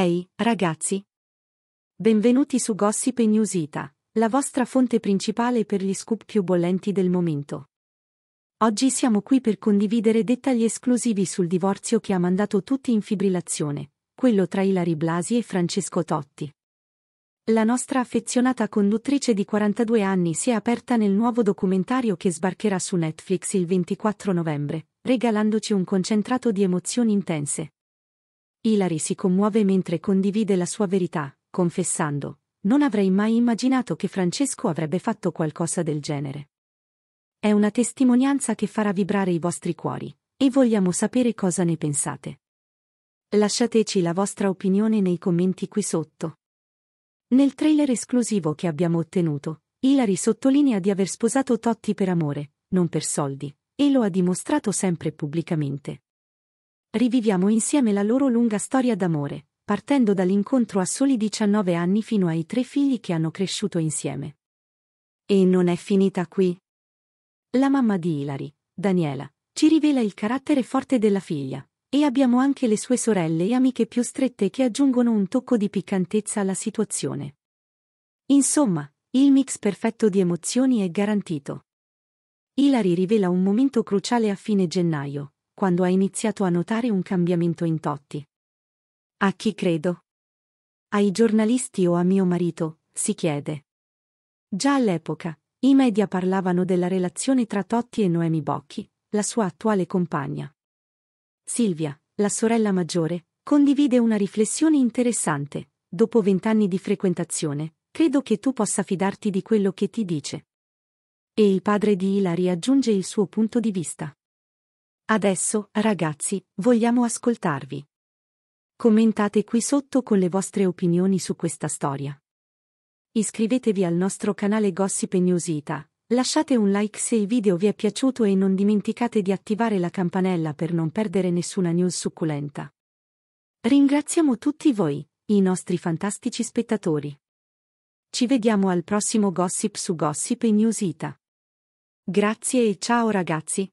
Ehi, hey, ragazzi! Benvenuti su Gossip News Ita, la vostra fonte principale per gli scoop più bollenti del momento. Oggi siamo qui per condividere dettagli esclusivi sul divorzio che ha mandato tutti in fibrillazione, quello tra Ilari Blasi e Francesco Totti. La nostra affezionata conduttrice di 42 anni si è aperta nel nuovo documentario che sbarcherà su Netflix il 24 novembre, regalandoci un concentrato di emozioni intense Hilary si commuove mentre condivide la sua verità, confessando, non avrei mai immaginato che Francesco avrebbe fatto qualcosa del genere. È una testimonianza che farà vibrare i vostri cuori, e vogliamo sapere cosa ne pensate. Lasciateci la vostra opinione nei commenti qui sotto. Nel trailer esclusivo che abbiamo ottenuto, Hilary sottolinea di aver sposato Totti per amore, non per soldi, e lo ha dimostrato sempre pubblicamente. Riviviamo insieme la loro lunga storia d'amore, partendo dall'incontro a soli 19 anni fino ai tre figli che hanno cresciuto insieme. E non è finita qui. La mamma di Hilary, Daniela, ci rivela il carattere forte della figlia, e abbiamo anche le sue sorelle e amiche più strette che aggiungono un tocco di piccantezza alla situazione. Insomma, il mix perfetto di emozioni è garantito. Hilary rivela un momento cruciale a fine gennaio, quando ha iniziato a notare un cambiamento in Totti. A chi credo? Ai giornalisti o a mio marito, si chiede. Già all'epoca, i media parlavano della relazione tra Totti e Noemi Bocchi, la sua attuale compagna. Silvia, la sorella maggiore, condivide una riflessione interessante. Dopo vent'anni di frequentazione, credo che tu possa fidarti di quello che ti dice. E il padre di Ilari aggiunge il suo punto di vista. Adesso, ragazzi, vogliamo ascoltarvi. Commentate qui sotto con le vostre opinioni su questa storia. Iscrivetevi al nostro canale Gossip Newsita, lasciate un like se il video vi è piaciuto e non dimenticate di attivare la campanella per non perdere nessuna news succulenta. Ringraziamo tutti voi, i nostri fantastici spettatori. Ci vediamo al prossimo Gossip su Gossip Newsita. Grazie e ciao ragazzi!